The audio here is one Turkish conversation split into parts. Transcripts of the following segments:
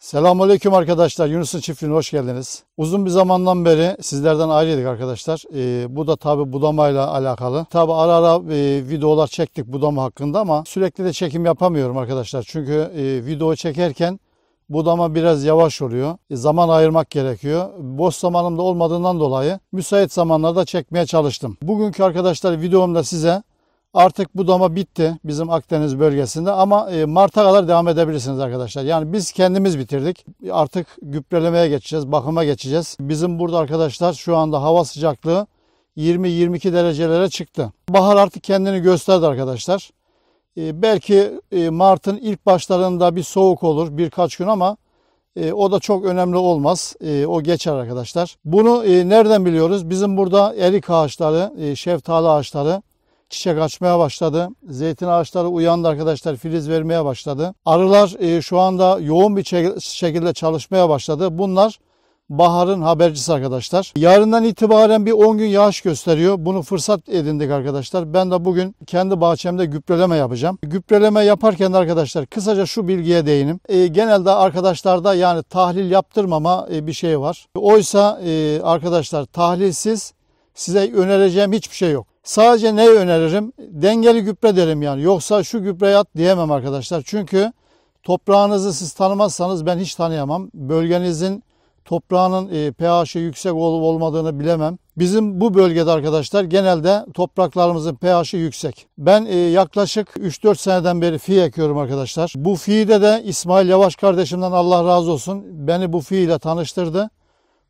Selamun Aleyküm arkadaşlar. Yunus'un çiftliğine hoş geldiniz. Uzun bir zamandan beri sizlerden ayrıydık arkadaşlar. Ee, bu da tabi budamayla alakalı. Tabi ara ara e, videolar çektik budama hakkında ama sürekli de çekim yapamıyorum arkadaşlar. Çünkü e, video çekerken budama biraz yavaş oluyor. E, zaman ayırmak gerekiyor. Boş zamanım da olmadığından dolayı müsait zamanlarda çekmeye çalıştım. Bugünkü arkadaşlar videomda size Artık bu dama bitti bizim Akdeniz bölgesinde ama e, Mart'a kadar devam edebilirsiniz arkadaşlar. Yani biz kendimiz bitirdik. Artık gübrelemeye geçeceğiz, bakıma geçeceğiz. Bizim burada arkadaşlar şu anda hava sıcaklığı 20-22 derecelere çıktı. Bahar artık kendini gösterdi arkadaşlar. E, belki e, Mart'ın ilk başlarında bir soğuk olur birkaç gün ama o da çok önemli olmaz. O geçer arkadaşlar. Bunu nereden biliyoruz? Bizim burada erik ağaçları, şeftali ağaçları çiçek açmaya başladı. Zeytin ağaçları uyandı arkadaşlar filiz vermeye başladı. Arılar e, şu anda yoğun bir şekilde çalışmaya başladı. Bunlar baharın habercisi arkadaşlar. Yarından itibaren bir 10 gün yağış gösteriyor. Bunu fırsat edindik arkadaşlar. Ben de bugün kendi bahçemde güpreleme yapacağım. güpreleme yaparken de arkadaşlar kısaca şu bilgiye değinim. E, genelde arkadaşlarda yani tahlil yaptırmama e, bir şey var. Oysa e, arkadaşlar tahlilsiz size önereceğim hiçbir şey yok. Sadece ne öneririm? Dengeli gübre derim yani. Yoksa şu gübreyi at diyemem arkadaşlar. Çünkü toprağınızı siz tanımazsanız ben hiç tanıyamam. Bölgenizin toprağının e, pH'i yüksek olup olmadığını bilemem. Bizim bu bölgede arkadaşlar genelde topraklarımızın pH'i yüksek. Ben e, yaklaşık 3-4 seneden beri fi ekiyorum arkadaşlar. Bu fi'de de İsmail Yavaş kardeşimden Allah razı olsun beni bu fi ile tanıştırdı.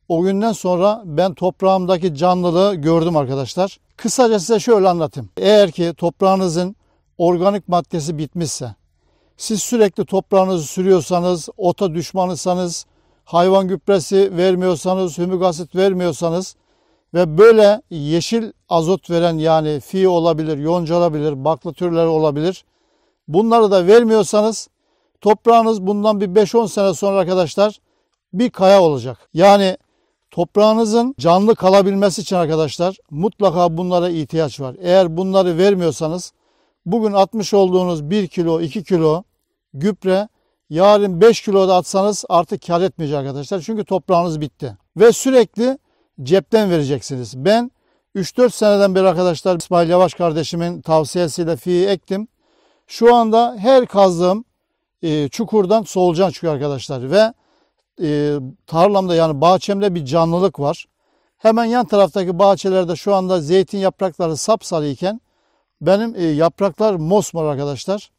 O günden sonra ben toprağımdaki canlılığı gördüm arkadaşlar. Kısaca size şöyle anlatayım. Eğer ki toprağınızın organik maddesi bitmişse, siz sürekli toprağınızı sürüyorsanız, ota düşmanısanız, hayvan gübresi vermiyorsanız, hümük asit vermiyorsanız ve böyle yeşil azot veren yani fi olabilir, yonca olabilir, bakla türleri olabilir. Bunları da vermiyorsanız toprağınız bundan bir 5-10 sene sonra arkadaşlar bir kaya olacak. Yani Toprağınızın canlı kalabilmesi için arkadaşlar mutlaka bunlara ihtiyaç var. Eğer bunları vermiyorsanız bugün atmış olduğunuz 1 kilo 2 kilo gübre yarın 5 kilo da atsanız artık kar etmeyecek arkadaşlar. Çünkü toprağınız bitti. Ve sürekli cepten vereceksiniz. Ben 3-4 seneden beri arkadaşlar İsmail Yavaş kardeşimin tavsiyesiyle fiyi ektim. Şu anda her kazdığım e, çukurdan solucan çıkıyor arkadaşlar ve e, tarlamda yani bahçemde bir canlılık var. Hemen yan taraftaki bahçelerde şu anda zeytin yaprakları sapsarı iken benim e, yapraklar mosmor arkadaşlar.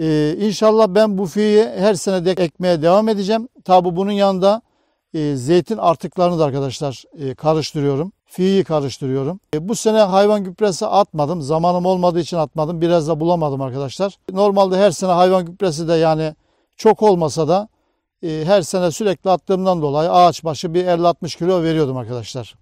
E, inşallah ben bu fiyi her sene de ekmeye devam edeceğim. Tabi bunun yanında e, zeytin artıklarını da arkadaşlar e, karıştırıyorum. Fiyi karıştırıyorum. E, bu sene hayvan gübresi atmadım. Zamanım olmadığı için atmadım. Biraz da bulamadım arkadaşlar. Normalde her sene hayvan gübresi de yani çok olmasa da e, her sene sürekli attığımdan dolayı ağaç başı bir 50-60 kilo veriyordum arkadaşlar.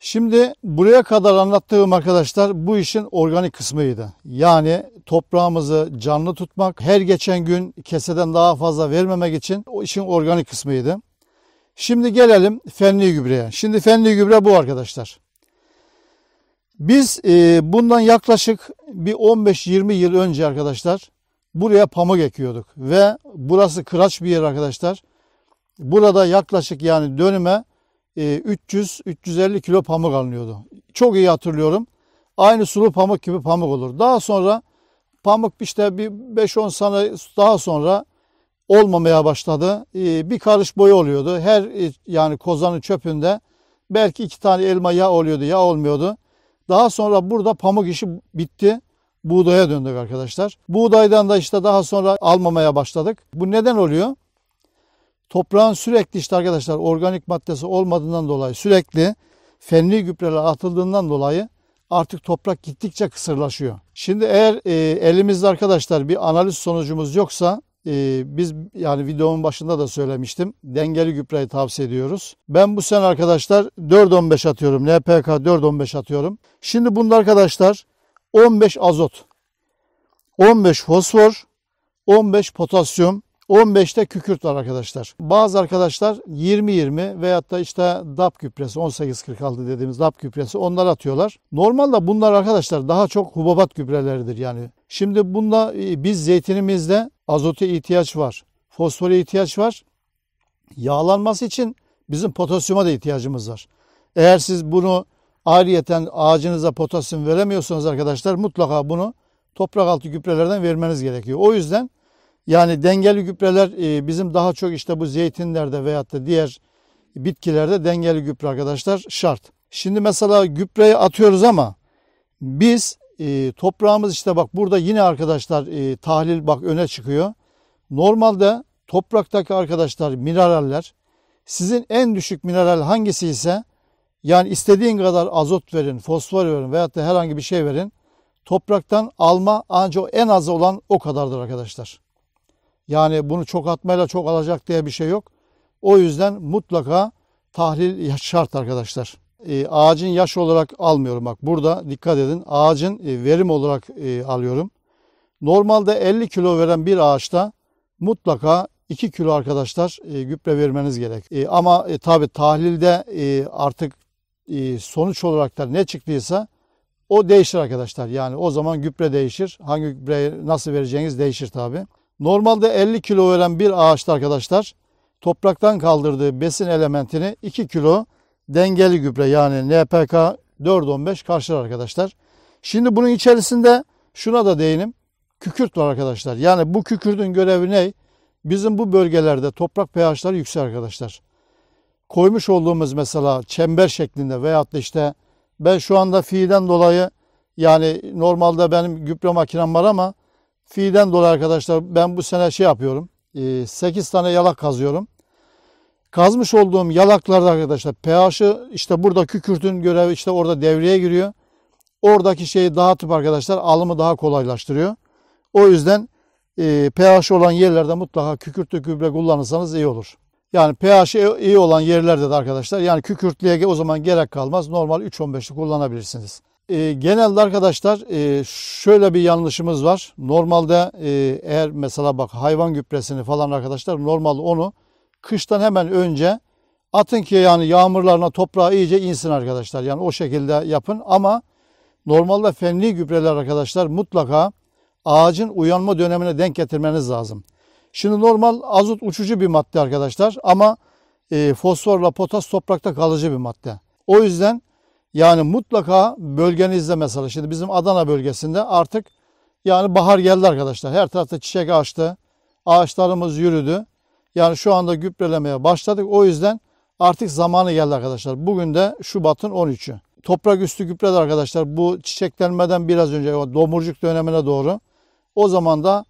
Şimdi buraya kadar anlattığım arkadaşlar bu işin organik kısmıydı. Yani toprağımızı canlı tutmak, her geçen gün keseden daha fazla vermemek için o işin organik kısmıydı. Şimdi gelelim fenli gübreye. Şimdi fenli gübre bu arkadaşlar. Biz e, bundan yaklaşık bir 15-20 yıl önce arkadaşlar buraya pamuk ekiyorduk ve burası kıraç bir yer arkadaşlar. Burada yaklaşık yani dönüme e, 300-350 kilo pamuk alınıyordu. Çok iyi hatırlıyorum. Aynı sulu pamuk gibi pamuk olur. Daha sonra pamuk işte bir 5-10 sene daha sonra olmamaya başladı. E, bir karış boyu oluyordu. Her e, yani kozanın çöpünde belki iki tane elma ya oluyordu ya olmuyordu. Daha sonra burada pamuk işi bitti. Buğdaya döndük arkadaşlar. Buğdaydan da işte daha sonra almamaya başladık. Bu neden oluyor? Toprağın sürekli işte arkadaşlar organik maddesi olmadığından dolayı sürekli fenli gübreler atıldığından dolayı artık toprak gittikçe kısırlaşıyor. Şimdi eğer e, elimizde arkadaşlar bir analiz sonucumuz yoksa ee, biz yani videomun başında da söylemiştim. Dengeli gübreyi tavsiye ediyoruz. Ben bu sene arkadaşlar 4-15 atıyorum. LPK 4-15 atıyorum. Şimdi bunda arkadaşlar 15 azot, 15 fosfor, 15 potasyum, 15'te kükürt var arkadaşlar. Bazı arkadaşlar 20-20 veyahut da işte DAP gübresi 18-46 dediğimiz DAP gübresi onlar atıyorlar. Normalde bunlar arkadaşlar daha çok hubabat gübreleridir yani Şimdi bunda e, biz zeytinimizde azota ihtiyaç var. Fosfora ihtiyaç var. Yağlanması için bizim potasyuma da ihtiyacımız var. Eğer siz bunu ayrıyeten ağacınıza potasyum veremiyorsanız arkadaşlar mutlaka bunu toprak altı gübrelerden vermeniz gerekiyor. O yüzden yani dengeli gübreler e, bizim daha çok işte bu zeytinlerde veyahut da diğer bitkilerde dengeli gübre arkadaşlar şart. Şimdi mesela gübreyi atıyoruz ama biz e, toprağımız işte bak burada yine arkadaşlar e, tahlil bak öne çıkıyor. Normalde topraktaki arkadaşlar mineraller sizin en düşük mineral hangisi ise yani istediğin kadar azot verin, fosfor verin veyahut da herhangi bir şey verin. Topraktan alma ancak en az olan o kadardır arkadaşlar. Yani bunu çok atmayla çok alacak diye bir şey yok. O yüzden mutlaka tahlil şart arkadaşlar e, ağacın yaş olarak almıyorum. Bak burada dikkat edin ağacın e, verim olarak e, alıyorum. Normalde 50 kilo veren bir ağaçta mutlaka 2 kilo arkadaşlar e, gübre vermeniz gerek. E, ama e, tabi tahlilde e, artık e, sonuç olarak da ne çıktıysa o değişir arkadaşlar. Yani o zaman gübre değişir. Hangi gübre nasıl vereceğiniz değişir tabi. Normalde 50 kilo veren bir ağaçta arkadaşlar topraktan kaldırdığı besin elementini 2 kilo dengeli gübre yani NPK 415 karşılar arkadaşlar. Şimdi bunun içerisinde şuna da değinim. Kükürt var arkadaşlar. Yani bu kükürdün görevi ne? Bizim bu bölgelerde toprak pH'ları yüksek arkadaşlar. Koymuş olduğumuz mesela çember şeklinde veyahut da işte ben şu anda fiilden dolayı yani normalde benim gübre makinem var ama fiilden dolayı arkadaşlar ben bu sene şey yapıyorum. 8 e, tane yalak kazıyorum. Kazmış olduğum yalaklarda arkadaşlar pH'ı işte burada kükürtün görevi işte orada devreye giriyor. Oradaki şeyi dağıtıp arkadaşlar alımı daha kolaylaştırıyor. O yüzden e, pH olan yerlerde mutlaka kükürtlü gübre kullanırsanız iyi olur. Yani pH iyi olan yerlerde de arkadaşlar yani kükürtlüye o zaman gerek kalmaz. Normal 3.15'li kullanabilirsiniz. E, genelde arkadaşlar e, şöyle bir yanlışımız var. Normalde e, eğer mesela bak hayvan gübresini falan arkadaşlar normal onu kıştan hemen önce atın ki yani yağmurlarına toprağı iyice insin arkadaşlar. Yani o şekilde yapın ama normalde fenli gübreler arkadaşlar mutlaka ağacın uyanma dönemine denk getirmeniz lazım. Şimdi normal azot uçucu bir madde arkadaşlar ama e, fosforla potas toprakta kalıcı bir madde. O yüzden yani mutlaka bölgenizde mesela şimdi bizim Adana bölgesinde artık yani bahar geldi arkadaşlar. Her tarafta çiçek açtı. Ağaçlarımız yürüdü. Yani şu anda gübrelemeye başladık. O yüzden artık zamanı geldi arkadaşlar. Bugün de Şubat'ın 13'ü. Toprak üstü gübreler arkadaşlar bu çiçeklenmeden biraz önce o domurcuk dönemine doğru. O zaman da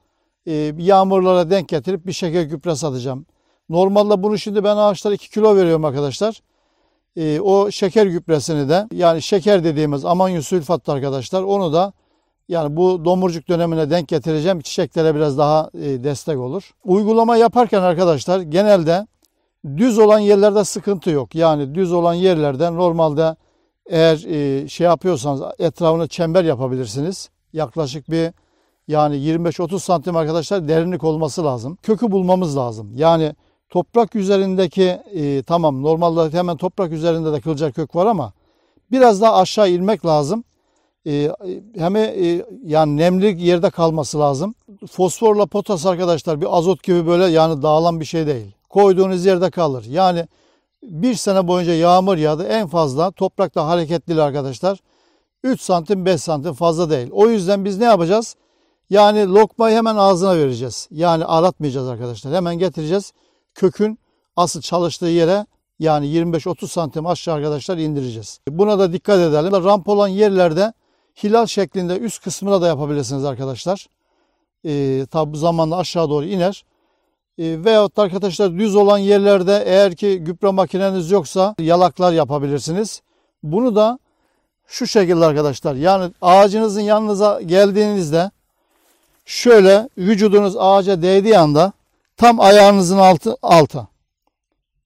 e, yağmurlara denk getirip bir şeker gübresi satacağım. Normalde bunu şimdi ben ağaçlara 2 kilo veriyorum arkadaşlar. E, o şeker gübresini de yani şeker dediğimiz amonyum sülfatlı arkadaşlar onu da yani bu domurcuk dönemine denk getireceğim çiçeklere biraz daha e, destek olur. Uygulama yaparken arkadaşlar genelde düz olan yerlerde sıkıntı yok. Yani düz olan yerlerden normalde eğer e, şey yapıyorsanız etrafını çember yapabilirsiniz. Yaklaşık bir yani 25-30 santim arkadaşlar derinlik olması lazım. Kökü bulmamız lazım. Yani toprak üzerindeki e, tamam normalde hemen toprak üzerinde de kılcal kök var ama biraz daha aşağı inmek lazım. Ee, hem e, yani nemli yerde kalması lazım. Fosforla potas arkadaşlar bir azot gibi böyle yani dağılan bir şey değil. Koyduğunuz yerde kalır. Yani bir sene boyunca yağmur yağdı en fazla toprakta hareketli arkadaşlar. 3 santim 5 santim fazla değil. O yüzden biz ne yapacağız? Yani lokmayı hemen ağzına vereceğiz. Yani aratmayacağız arkadaşlar. Hemen getireceğiz. Kökün asıl çalıştığı yere yani 25-30 santim aşağı arkadaşlar indireceğiz. Buna da dikkat edelim. Ramp olan yerlerde hilal şeklinde üst kısmına da yapabilirsiniz arkadaşlar. E, ee, tabi zamanla aşağı doğru iner. E, veyahut arkadaşlar düz olan yerlerde eğer ki gübre makineniz yoksa yalaklar yapabilirsiniz. Bunu da şu şekilde arkadaşlar yani ağacınızın yanınıza geldiğinizde şöyle vücudunuz ağaca değdiği anda tam ayağınızın altı alta.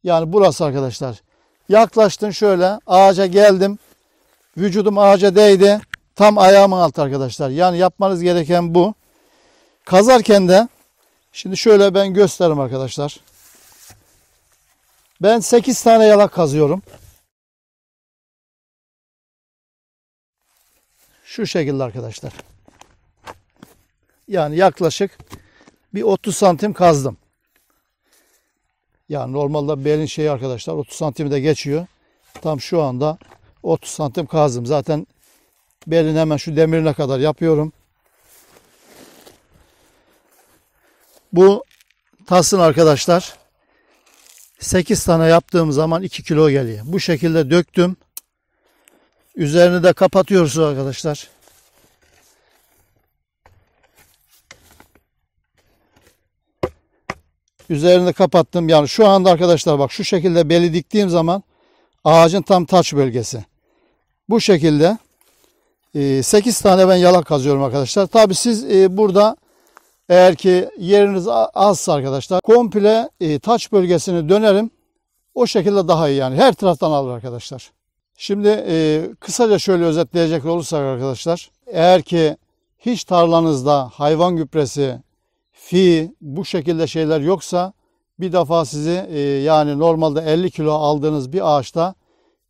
Yani burası arkadaşlar. Yaklaştın şöyle ağaca geldim. Vücudum ağaca değdi. Tam ayağımın altı arkadaşlar. Yani yapmanız gereken bu. Kazarken de şimdi şöyle ben gösteririm arkadaşlar. Ben 8 tane yalak kazıyorum. Şu şekilde arkadaşlar. Yani yaklaşık bir 30 santim kazdım. Yani normalde belin şeyi arkadaşlar 30 santimi de geçiyor. Tam şu anda 30 santim kazdım. Zaten belin hemen şu demirine kadar yapıyorum. Bu tasın arkadaşlar 8 tane yaptığım zaman 2 kilo geliyor. Bu şekilde döktüm. Üzerini de kapatıyoruz arkadaşlar. Üzerini kapattım. Yani şu anda arkadaşlar bak şu şekilde beli diktiğim zaman ağacın tam taç bölgesi. Bu şekilde 8 ee, tane ben yalak kazıyorum arkadaşlar. Tabi siz e, burada eğer ki yeriniz azsa arkadaşlar komple e, taç bölgesini dönerim. O şekilde daha iyi yani. Her taraftan alır arkadaşlar. Şimdi e, kısaca şöyle özetleyecek olursak arkadaşlar. Eğer ki hiç tarlanızda hayvan gübresi, fi bu şekilde şeyler yoksa bir defa sizi yani normalde 50 kilo aldığınız bir ağaçta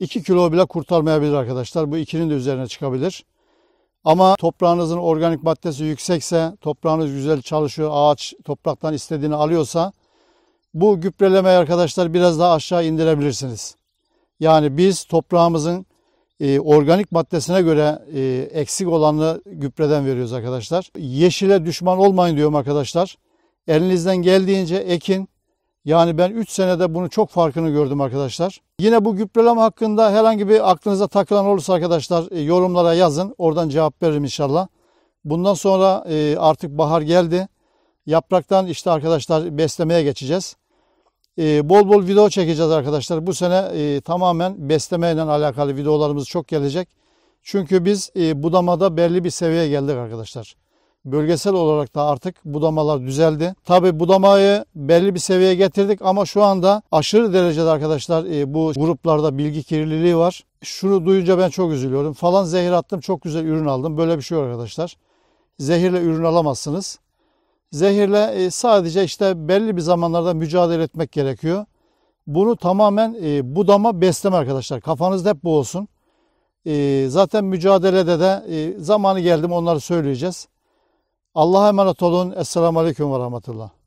2 kilo bile kurtarmayabilir arkadaşlar. Bu ikinin de üzerine çıkabilir. Ama toprağınızın organik maddesi yüksekse, toprağınız güzel çalışıyor, ağaç topraktan istediğini alıyorsa bu gübrelemeyi arkadaşlar biraz daha aşağı indirebilirsiniz. Yani biz toprağımızın e, organik maddesine göre e, eksik olanı gübreden veriyoruz arkadaşlar. Yeşile düşman olmayın diyorum arkadaşlar. Elinizden geldiğince ekin, yani ben 3 senede bunu çok farkını gördüm arkadaşlar. Yine bu gübreleme hakkında herhangi bir aklınıza takılan olursa arkadaşlar e, yorumlara yazın. Oradan cevap veririm inşallah. Bundan sonra e, artık bahar geldi. Yapraktan işte arkadaşlar beslemeye geçeceğiz. E, bol bol video çekeceğiz arkadaşlar. Bu sene tamamen beslemeyle alakalı videolarımız çok gelecek. Çünkü biz budamada belli bir seviyeye geldik arkadaşlar. Bölgesel olarak da artık budamalar düzeldi. Tabi budamayı belli bir seviyeye getirdik ama şu anda aşırı derecede arkadaşlar e, bu gruplarda bilgi kirliliği var. Şunu duyunca ben çok üzülüyorum. Falan zehir attım çok güzel ürün aldım. Böyle bir şey yok arkadaşlar. Zehirle ürün alamazsınız. Zehirle e, sadece işte belli bir zamanlarda mücadele etmek gerekiyor. Bunu tamamen e, budama besleme arkadaşlar. Kafanızda hep bu olsun. zaten mücadelede de zamanı geldi mi onları söyleyeceğiz. Allah'a emanet olun. Esselamu Aleyküm ve Rahmetullah.